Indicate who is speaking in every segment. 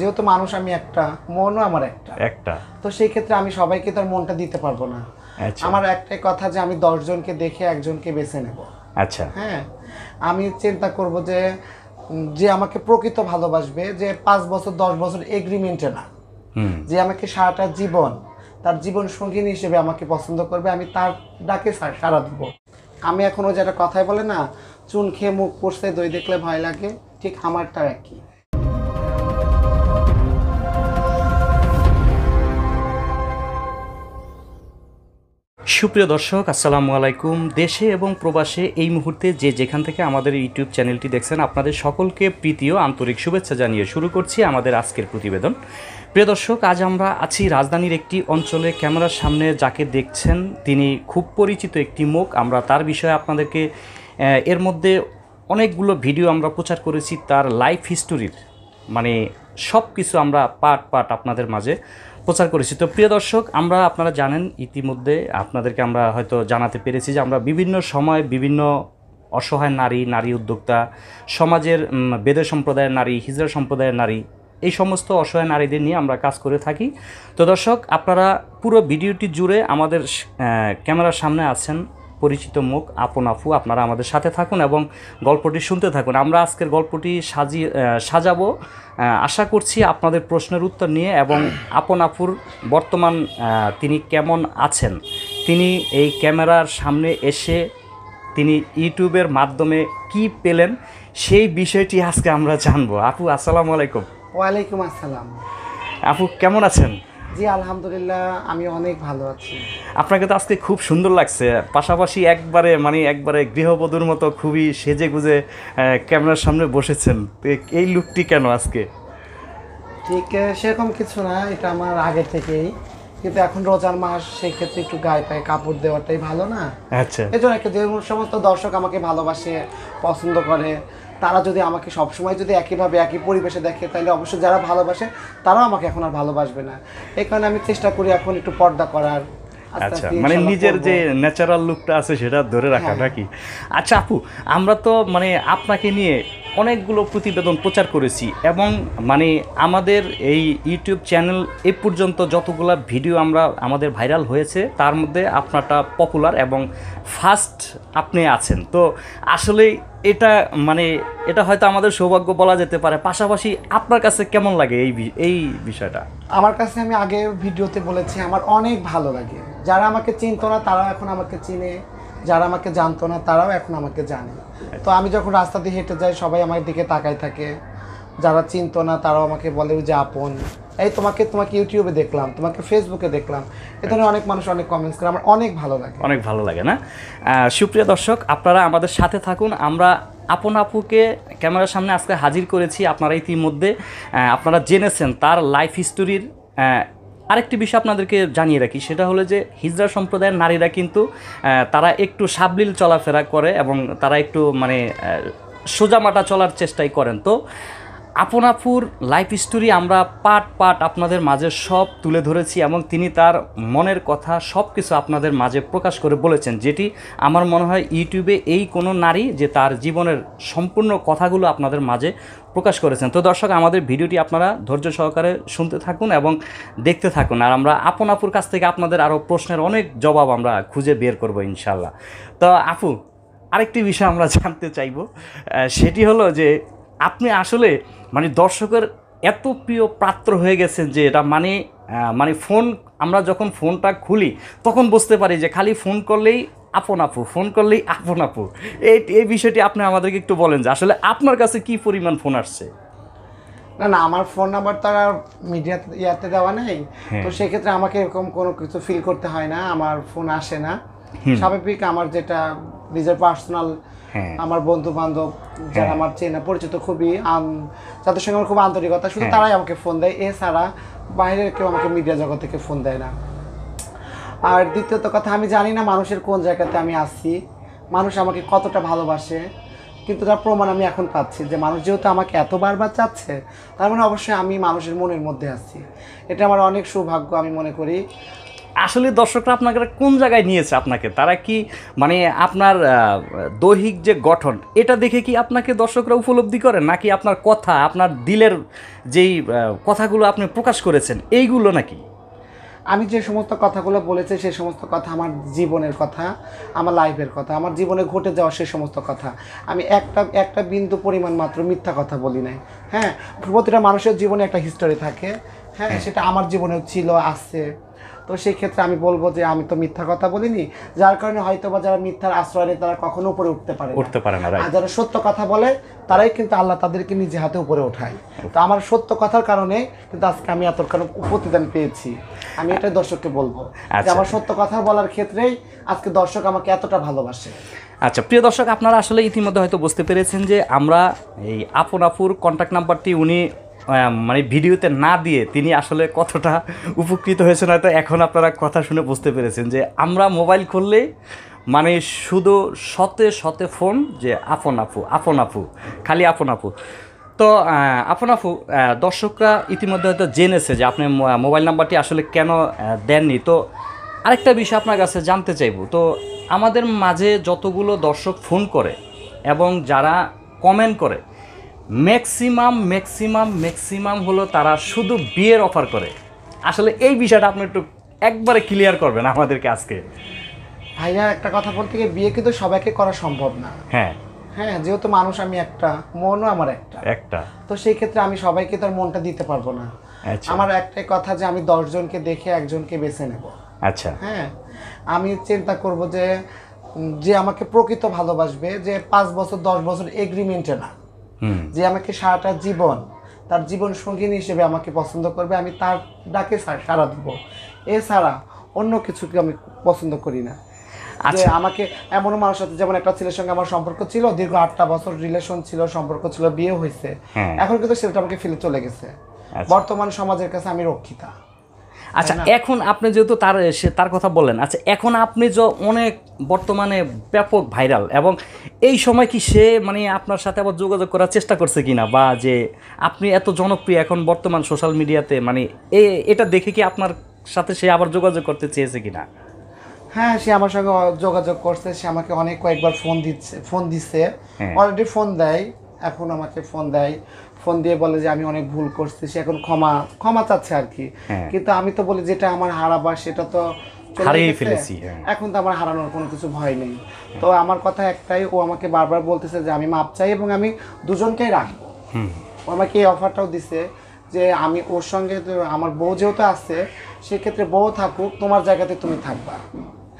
Speaker 1: যেহেতু মানুষ আমি একটা মনও আমার একটা একটা তো সেই ক্ষেত্রে আমি সবাইকে তার মনটা দিতে পারবো না আচ্ছা। আমার একটাই কথা যে আমি দশজনকে দেখে একজনকে বেছে নেব আচ্ছা হ্যাঁ আমি চিন্তা করব যে যে আমাকে প্রকৃত ভালোবাসবে যে পাঁচ বছর দশ বছর এগ্রিমেন্টে না যে আমাকে সারাটা জীবন তার জীবন সঙ্গিনী হিসেবে আমাকে পছন্দ করবে আমি তার ডাকে সারা দেব আমি এখনও যেটা কথায় বলে না চুন খেয়ে মুখ পড়ছে দই দেখলে ভয় লাগে ঠিক আমারটা একই
Speaker 2: সুপ্রিয় দর্শক আসসালামু আলাইকুম দেশে এবং প্রবাসে এই মুহূর্তে যে যেখান থেকে আমাদের ইউটিউব চ্যানেলটি দেখছেন আপনাদের সকলকে ও আন্তরিক শুভেচ্ছা জানিয়ে শুরু করছি আমাদের আজকের প্রতিবেদন প্রিয় দর্শক আজ আমরা আছি রাজধানীর একটি অঞ্চলে ক্যামেরার সামনে যাকে দেখছেন তিনি খুব পরিচিত একটি মুখ আমরা তার বিষয়ে আপনাদেরকে এর মধ্যে অনেকগুলো ভিডিও আমরা প্রচার করেছি তার লাইফ হিস্টোরির মানে সব কিছু আমরা পার্ট পার্ট আপনাদের মাঝে প্রচার করেছি তো প্রিয় দর্শক আমরা আপনারা জানেন ইতিমধ্যে আপনাদেরকে আমরা হয়তো জানাতে পেরেছি যে আমরা বিভিন্ন সময় বিভিন্ন অসহায় নারী নারী উদ্যোক্তা সমাজের বেদে সম্প্রদায়ের নারী হিজড়া সম্প্রদায়ের নারী এই সমস্ত অসহায় নারীদের নিয়ে আমরা কাজ করে থাকি তো দর্শক আপনারা পুরো ভিডিওটি জুড়ে আমাদের ক্যামেরার সামনে আছেন পরিচিত মুখ আপন আফু আপনারা আমাদের সাথে থাকুন এবং গল্পটি শুনতে থাকুন আমরা আজকের গল্পটি সাজি সাজাবো আশা করছি আপনাদের প্রশ্নের উত্তর নিয়ে এবং আপন আপুর বর্তমান তিনি কেমন আছেন তিনি এই ক্যামেরার সামনে এসে তিনি ইউটিউবের মাধ্যমে কি পেলেন সেই বিষয়টি আজকে আমরা জানবো আপু আসসালামু আলাইকুম
Speaker 1: ওয়ালাইকুম আসসালাম
Speaker 2: আপু কেমন আছেন
Speaker 1: জি আলহামদুলিল্লাহ আমি অনেক ভালো আছি
Speaker 2: আপনাকে তো আজকে খুব সুন্দর লাগছে পাশাপাশি একবারে মানে একবারে গৃহবধূর মতো খুবই সেজে গুজে ক্যামেরার সামনে বসেছেন এই লুকটি কেন আজকে
Speaker 1: ঠিক সেরকম কিছু না এটা আমার আগে থেকেই কিন্তু এখন রোজার মাস সেই ক্ষেত্রে একটু গায়ে পায়ে কাপড় দেওয়াটাই ভালো না আচ্ছা এই জন্য একটা যে সমস্ত দর্শক আমাকে ভালোবাসে পছন্দ করে তারা যদি আমাকে সবসময় যদি একইভাবে একই পরিবেশে দেখে তাহলে অবশ্যই যারা ভালোবাসে তারাও আমাকে এখন আর ভালোবাসবে না এই কারণে আমি চেষ্টা করি এখন একটু পর্দা করার
Speaker 2: আচ্ছা মানে নিজের যে ন্যাচারাল লুকটা আছে সেটা ধরে রাখা হ্যাঁ। নাকি আচ্ছা আপু আমরা তো মানে আপনাকে নিয়ে অনেকগুলো প্রতিবেদন প্রচার করেছি এবং মানে আমাদের এই ইউটিউব চ্যানেল এ পর্যন্ত যতগুলো ভিডিও আমরা আমাদের ভাইরাল হয়েছে তার মধ্যে আপনারটা পপুলার এবং ফার্স্ট আপনি আছেন তো আসলে এটা মানে এটা হয়তো আমাদের সৌভাগ্য বলা যেতে পারে পাশাপাশি আপনার কাছে কেমন লাগে এই এই বিষয়টা
Speaker 1: আমার কাছে আমি আগের ভিডিওতে বলেছি আমার অনেক ভালো লাগে যারা আমাকে চিনত না তারা এখন আমাকে চিনে যারা আমাকে জানতো না তারাও এখন আমাকে জানে তো আমি যখন রাস্তা দিয়ে হেঁটে যাই সবাই আমার দিকে তাকায় থাকে যারা চিনতো না তারাও আমাকে বলে যে আপন এই তোমাকে তোমাকে ইউটিউবে দেখলাম তোমাকে ফেসবুকে দেখলাম এ ধরনের অনেক মানুষ অনেক কমেন্টস করে আমার অনেক ভালো লাগে
Speaker 2: অনেক ভালো লাগে না সুপ্রিয় দর্শক আপনারা আমাদের সাথে থাকুন আমরা আপন আপুকে ক্যামেরার সামনে আজকে হাজির করেছি আপনারা ইতিমধ্যে আপনারা জেনেছেন তার লাইফ হিস্টোরির আরেকটি বিষয় আপনাদেরকে জানিয়ে রাখি সেটা হলো যে হিজরা সম্প্রদায়ের নারীরা কিন্তু তারা একটু সাবলীল চলাফেরা করে এবং তারা একটু মানে সোজামাটা চলার চেষ্টাই করেন তো আপন আপুর লাইফ স্টোরি আমরা পার্ট পার্ট আপনাদের মাঝে সব তুলে ধরেছি এবং তিনি তার মনের কথা সব কিছু আপনাদের মাঝে প্রকাশ করে বলেছেন যেটি আমার মনে হয় ইউটিউবে এই কোনো নারী যে তার জীবনের সম্পূর্ণ কথাগুলো আপনাদের মাঝে প্রকাশ করেছেন তো দর্শক আমাদের ভিডিওটি আপনারা ধৈর্য সহকারে শুনতে থাকুন এবং দেখতে থাকুন আর আমরা আপন আপুর কাছ থেকে আপনাদের আরও প্রশ্নের অনেক জবাব আমরা খুঁজে বের করবো ইনশাল্লাহ তো আপু আরেকটি বিষয় আমরা জানতে চাইব সেটি হলো যে আপনি আসলে মানে দর্শকের এত প্রিয় পাত্র হয়ে গেছেন যে এটা মানে মানে ফোন আমরা যখন ফোনটা খুলি তখন বুঝতে পারি যে খালি ফোন করলেই আপন আপু ফোন করলেই আপন আপু এই এই বিষয়টি আপনি আমাদেরকে একটু বলেন যে আসলে আপনার কাছে কি পরিমাণ ফোন আসছে
Speaker 1: না না আমার ফোন নাম্বার তো আর মিডিয়াতে ইয়াতে দেওয়া নেই হ্যাঁ। তো সেক্ষেত্রে আমাকে এরকম কোনো কিছু ফিল করতে হয় না আমার ফোন আসে না স্বাভাবিক আমার যেটা নিজের পার্সোনাল হ্যাঁ। আমার বন্ধু বান্ধব হ্যাঁ। যারা আমার চেনা পরিচিত খুবই আন যাদের সঙ্গে আমার খুব আন্তরিকতা শুধু হ্যাঁ। তারাই আমাকে ফোন দেয় এছাড়া বাইরের কেউ আমাকে মিডিয়া জগৎ থেকে ফোন দেয় না আর দ্বিতীয়ত কথা আমি জানি না মানুষের কোন জায়গাতে আমি আসি মানুষ আমাকে কতটা ভালোবাসে কিন্তু তার প্রমাণ আমি এখন পাচ্ছি যে মানুষ যেহেতু আমাকে এত বারবার চাচ্ছে তার মানে অবশ্যই আমি মানুষের মনের মধ্যে আছি এটা আমার অনেক সৌভাগ্য আমি মনে করি
Speaker 2: আসলে দর্শকরা আপনাকে কোন জায়গায় নিয়েছে আপনাকে তারা কি মানে আপনার দৈহিক যে গঠন এটা দেখে কি আপনাকে দর্শকরা উপলব্ধি করে নাকি আপনার কথা আপনার দিলের যেই কথাগুলো আপনি প্রকাশ করেছেন এইগুলো নাকি
Speaker 1: আমি যে সমস্ত কথাগুলো বলেছি সে সমস্ত কথা আমার জীবনের কথা আমার লাইফের কথা আমার জীবনে ঘটে যাওয়া সে সমস্ত কথা আমি একটা একটা বিন্দু পরিমাণ মাত্র মিথ্যা কথা বলি নাই হ্যাঁ প্রতিটা মানুষের জীবনে একটা হিস্টোরি থাকে হ্যাঁ সেটা আমার জীবনেও ছিল আছে তো সেই ক্ষেত্রে আমি বলবো যে আমি তো মিথ্যা কথা বলিনি যার কারণে হয়তো বা যারা মিথ্যার আশ্রয় নেই তারা কখনো উপরে উঠতে পারে উঠতে পারে না আর যারা সত্য কথা বলে তারাই কিন্তু আল্লাহ তাদেরকে নিজে হাতে উপরে ওঠায় তো আমার সত্য কথার কারণে কিন্তু আজকে আমি এত কারণ প্রতিদান পেয়েছি আমি এটাই দর্শককে বলবো যে আচ্ছা। আমার সত্য কথা বলার ক্ষেত্রেই আজকে দর্শক আমাকে এতটা ভালোবাসে
Speaker 2: আচ্ছা প্রিয় দর্শক আপনারা আসলে ইতিমধ্যে হয়তো বুঝতে পেরেছেন যে আমরা এই আপন আপুর কন্ট্যাক্ট নাম্বারটি উনি মানে ভিডিওতে না দিয়ে তিনি আসলে কতটা উপকৃত হয়েছেন হয়তো এখন আপনারা কথা শুনে বুঝতে পেরেছেন যে আমরা মোবাইল খুললেই মানে শুধু সতে সতে ফোন যে আপন আপু আপন আপু খালি আপন আপু তো আপন আপু দর্শকরা ইতিমধ্যে হয়তো জেনেছে যে আপনি মোবাইল নাম্বারটি আসলে কেন দেননি তো আরেকটা বিষয় আপনার কাছে জানতে চাইব তো আমাদের মাঝে যতগুলো দর্শক ফোন করে এবং যারা কমেন্ট করে ম্যাক্সিমাম ম্যাক্সিমাম ম্যাক্সিমাম হলো তারা শুধু বিয়ের অফার করে আসলে এই বিষয়টা আপনি একটু একবারে ক্লিয়ার করবেন আমাদেরকে আজকে
Speaker 1: ভাইয়া একটা কথা বলতে গিয়ে বিয়ে কিন্তু সবাইকে করা সম্ভব না হ্যাঁ হ্যাঁ যেহেতু মানুষ আমি একটা মনও আমার একটা একটা তো সেই ক্ষেত্রে আমি সবাইকে তার মনটা দিতে পারবো না আচ্ছা। আমার একটাই কথা যে আমি দশজনকে দেখে একজনকে বেছে নেব আচ্ছা হ্যাঁ আমি চিন্তা করব যে যে আমাকে প্রকৃত ভালোবাসবে যে পাঁচ বছর দশ বছর এগ্রিমেন্টে না যে আমাকে সারাটা জীবন তার জীবন সঙ্গিনী হিসেবে আমাকে পছন্দ করবে আমি তার ডাকে সারা দেবো এছাড়া অন্য কিছুকে আমি পছন্দ করি না যে আচ্ছা। আমাকে এমন মানুষ সাথে যেমন একটা ছেলের সঙ্গে আমার সম্পর্ক ছিল দীর্ঘ আটটা বছর রিলেশন ছিল সম্পর্ক ছিল বিয়ে হয়েছে হ্যাঁ। এখন কিন্তু ছেলেটা আমাকে ফেলে চলে গেছে আচ্ছা। বর্তমান সমাজের কাছে আমি রক্ষিতা আচ্ছা
Speaker 2: এখন আপনি যেহেতু তার সে তার কথা বললেন আচ্ছা এখন আপনি যে অনেক বর্তমানে ব্যাপক ভাইরাল এবং এই সময় কি সে মানে আপনার সাথে আবার যোগাযোগ করার চেষ্টা করছে কিনা বা যে আপনি এত জনপ্রিয় এখন বর্তমান সোশ্যাল মিডিয়াতে মানে এ এটা দেখে কি আপনার সাথে সে আবার যোগাযোগ করতে চেয়েছে কিনা
Speaker 1: হ্যাঁ সে আমার সঙ্গে যোগাযোগ করছে সে আমাকে অনেক কয়েকবার ফোন দিচ্ছে ফোন দিচ্ছে অলরেডি ফোন দেয় এখন আমাকে ফোন দেয় ফোন দিয়ে বলে যে আমি অনেক ভুল করছি সে এখন ক্ষমা ক্ষমা চাচ্ছে আর কি হ্যাঁ। কিন্তু আমি তো বলি যেটা আমার হারাবার সেটা তো হারিয়ে ফেলেছি হ্যাঁ। এখন তো আমার হারানোর কোনো কিছু ভয় নেই তো আমার কথা একটাই ও আমাকে বারবার বলতেছে যে আমি মাপ চাই এবং আমি দুজনকেই রাখবো ও আমাকে এই অফারটাও দিছে যে আমি ওর সঙ্গে আমার বউ যেহেতু আছে সেক্ষেত্রে বউ থাকুক তোমার জায়গাতে তুমি থাকবা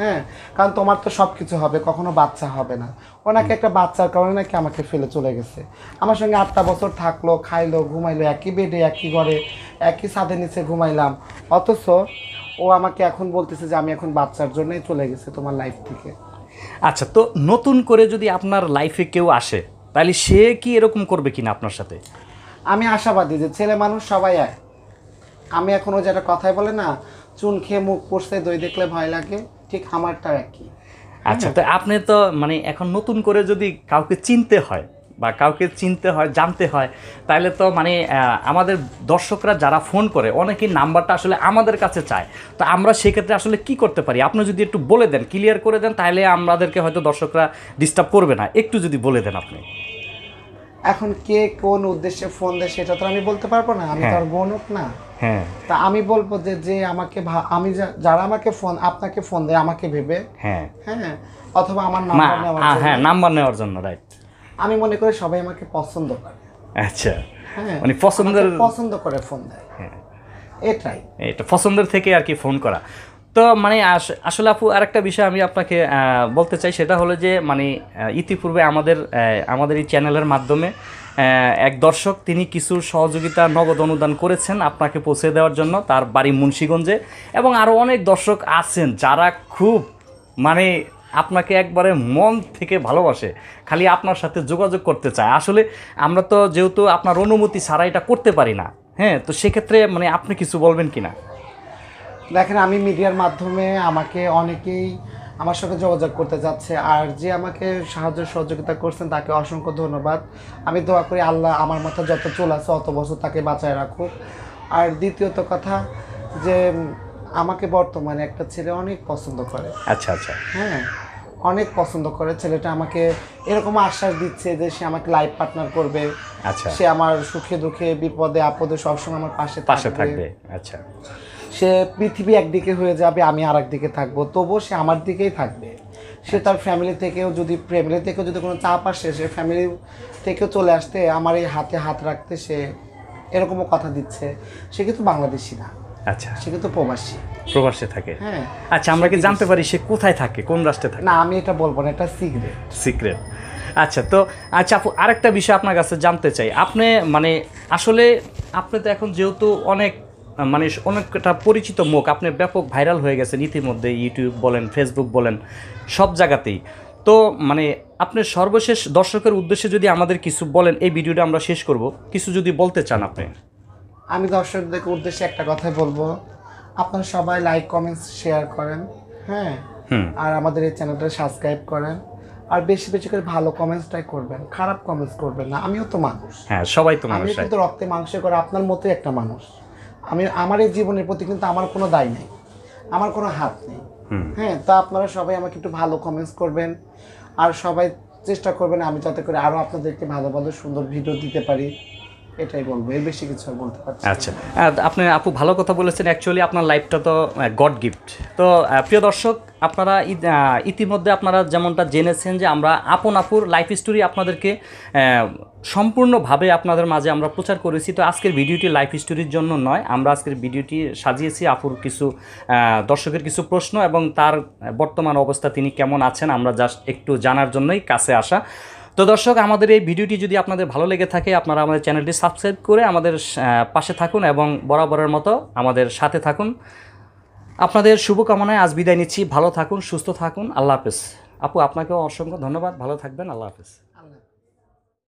Speaker 1: হ্যাঁ কারণ তোমার তো সব কিছু হবে কখনো বাচ্চা হবে না ওনাকে একটা বাচ্চার কারণে নাকি আমাকে ফেলে চলে গেছে আমার সঙ্গে আটটা বছর থাকলো খাইলো ঘুমাইলো একই বেডে একই ঘরে একই ছাদের নিচে ঘুমাইলাম অথচ ও আমাকে এখন বলতেছে যে আমি এখন বাচ্চার জন্যই চলে গেছে তোমার লাইফ
Speaker 2: থেকে আচ্ছা তো নতুন করে যদি আপনার লাইফে কেউ আসে তাহলে সে কি এরকম করবে কিনা আপনার সাথে আমি আশাবাদী যে ছেলে মানুষ সবাই এক
Speaker 1: আমি এখন ওই যেটা কথায় বলে না চুন খেয়ে মুখ পড়ছে দই দেখলে ভয় লাগে ঠিক আর কি
Speaker 2: আচ্ছা হ্যাঁ। তো আপনি তো মানে এখন নতুন করে যদি কাউকে চিনতে হয় বা কাউকে চিনতে হয় জানতে হয় তাহলে তো মানে আমাদের দর্শকরা যারা ফোন করে অনেকেই নাম্বারটা আসলে আমাদের কাছে চায় তো আমরা সেক্ষেত্রে আসলে কি করতে পারি আপনি যদি একটু বলে দেন ক্লিয়ার করে দেন তাহলে আমাদেরকে হয়তো দর্শকরা ডিস্টার্ব করবে না একটু যদি বলে দেন আপনি
Speaker 1: এখন কে কোন উদ্দেশ্যে ফোন দেয় সেটা তো আমি বলতে পারবো না আমি হ্যাঁ। তো আর গণক না হ্যাঁ তা আমি বলবো যে যে আমাকে আমি যারা আমাকে ফোন আপনাকে ফোন দেয় আমাকে ভেবে হ্যাঁ হ্যাঁ অথবা আমার নাম্বার নেওয়ার হ্যাঁ
Speaker 2: নাম্বার নেওয়ার জন্য রাইট
Speaker 1: আমি মনে করি সবাই আমাকে পছন্দ করে
Speaker 2: আচ্ছা হ্যাঁ, মানে পছন্দের পছন্দ
Speaker 1: করে ফোন দেয় হ্যাঁ। এটাই
Speaker 2: এটা পছন্দের থেকে আর কি ফোন করা তো মানে আসলে আপু একটা বিষয় আমি আপনাকে বলতে চাই সেটা হলো যে মানে ইতিপূর্বে আমাদের আমাদের এই চ্যানেলের মাধ্যমে এক দর্শক তিনি কিছু সহযোগিতা নগদ অনুদান করেছেন আপনাকে পৌঁছে দেওয়ার জন্য তার বাড়ি মুন্সীগঞ্জে এবং আরও অনেক দর্শক আছেন যারা খুব মানে আপনাকে একবারে মন থেকে ভালোবাসে খালি আপনার সাথে যোগাযোগ করতে চায় আসলে আমরা তো যেহেতু আপনার অনুমতি ছাড়া এটা করতে পারি না হ্যাঁ তো সেক্ষেত্রে মানে আপনি কিছু বলবেন কি না
Speaker 1: দেখেন আমি মিডিয়ার মাধ্যমে আমাকে অনেকেই আমার সঙ্গে যোগাযোগ করতে যাচ্ছে আর যে আমাকে সাহায্য সহযোগিতা করছেন তাকে অসংখ্য ধন্যবাদ আমি দোয়া করি আল্লাহ আমার মাথা যত চলে আছে অত বছর তাকে বাঁচায় রাখুক আর দ্বিতীয়ত কথা যে আমাকে বর্তমানে একটা ছেলে অনেক পছন্দ
Speaker 2: করে আচ্ছা আচ্ছা
Speaker 1: হ্যাঁ অনেক পছন্দ করে ছেলেটা আমাকে এরকম আশ্বাস দিচ্ছে যে সে আমাকে লাইফ পার্টনার করবে
Speaker 2: আচ্ছা সে আমার
Speaker 1: সুখে দুঃখে বিপদে আপদে সবসময় আমার পাশে
Speaker 2: পাশে থাকবে আচ্ছা
Speaker 1: সে পৃথিবী একদিকে হয়ে যাবে আমি আর একদিকে থাকবো তবুও সে আমার দিকেই থাকবে সে তার ফ্যামিলি থেকেও যদি ফ্যামিলি থেকেও যদি কোনো চাপ আসে সে ফ্যামিলি থেকেও চলে আসতে আমার এই হাতে হাত রাখতে সে এরকমও কথা দিচ্ছে সে কিন্তু বাংলাদেশি না আচ্ছা সে কিন্তু প্রবাসী
Speaker 2: প্রবাসে থাকে হ্যাঁ
Speaker 1: আচ্ছা আমরা কি জানতে পারি
Speaker 2: সে কোথায় থাকে কোন রাষ্ট্রে থাকে না আমি এটা বলবো না এটা সিক্রেট সিক্রেট আচ্ছা তো আচ্ছা আপু আরেকটা বিষয় আপনার কাছে জানতে চাই আপনি মানে আসলে আপনি তো এখন যেহেতু অনেক মানে অনেকটা পরিচিত মুখ আপনি ব্যাপক ভাইরাল হয়ে গেছেন ইতিমধ্যে ইউটিউব বলেন ফেসবুক বলেন সব জায়গাতেই তো মানে আপনি সর্বশেষ দর্শকের উদ্দেশ্যে যদি আমাদের কিছু বলেন এই ভিডিওটা আমরা শেষ করব কিছু যদি বলতে চান আপনি
Speaker 1: আমি দর্শকদের উদ্দেশ্যে একটা কথাই বলবো আপনারা সবাই লাইক কমেন্টস শেয়ার করেন হ্যাঁ আর আমাদের এই চ্যানেলটা সাবস্ক্রাইব করেন আর বেশি বেশি করে ভালো কমেন্টসটাই করবেন খারাপ কমেন্টস করবেন না আমিও তো মানুষ
Speaker 2: হ্যাঁ সবাই তো মানুষ আমি কিন্তু
Speaker 1: রক্তে মাংসে করে আপনার মতোই একটা মানুষ আমি আমার এই জীবনের প্রতি কিন্তু আমার কোনো দায় নেই আমার কোনো হাত নেই হ্যাঁ তা আপনারা সবাই আমাকে একটু ভালো কমেন্টস করবেন আর সবাই চেষ্টা করবেন আমি যাতে করে আরও আপনাদেরকে ভালো ভালো সুন্দর ভিডিও দিতে পারি এটাই বলবো এর বেশি কিছু আর বলতে পারছি
Speaker 2: আচ্ছা আপনি আপু ভালো কথা বলেছেন অ্যাকচুয়ালি আপনার লাইফটা তো গড গিফট তো প্রিয় দর্শক আপনারা ইতিমধ্যে আপনারা যেমনটা জেনেছেন যে আমরা আপন আপুর লাইফ স্টোরি আপনাদেরকে সম্পূর্ণভাবে আপনাদের মাঝে আমরা প্রচার করেছি তো আজকের ভিডিওটি লাইফ স্টোরির জন্য নয় আমরা আজকের ভিডিওটি সাজিয়েছি আপুর কিছু দর্শকের কিছু প্রশ্ন এবং তার বর্তমান অবস্থা তিনি কেমন আছেন আমরা জাস্ট একটু জানার জন্যই কাছে আসা তো দর্শক আমাদের এই ভিডিওটি যদি আপনাদের ভালো লেগে থাকে আপনারা আমাদের চ্যানেলটি সাবস্ক্রাইব করে আমাদের পাশে থাকুন এবং বরাবরের মতো আমাদের সাথে থাকুন আপনাদের শুভকামনায় আজ বিদায় নিচ্ছি ভালো থাকুন সুস্থ থাকুন আল্লাহ হাফেজ আপু আপনাকেও অসংখ্য ধন্যবাদ ভালো থাকবেন আল্লাহ হাফেজ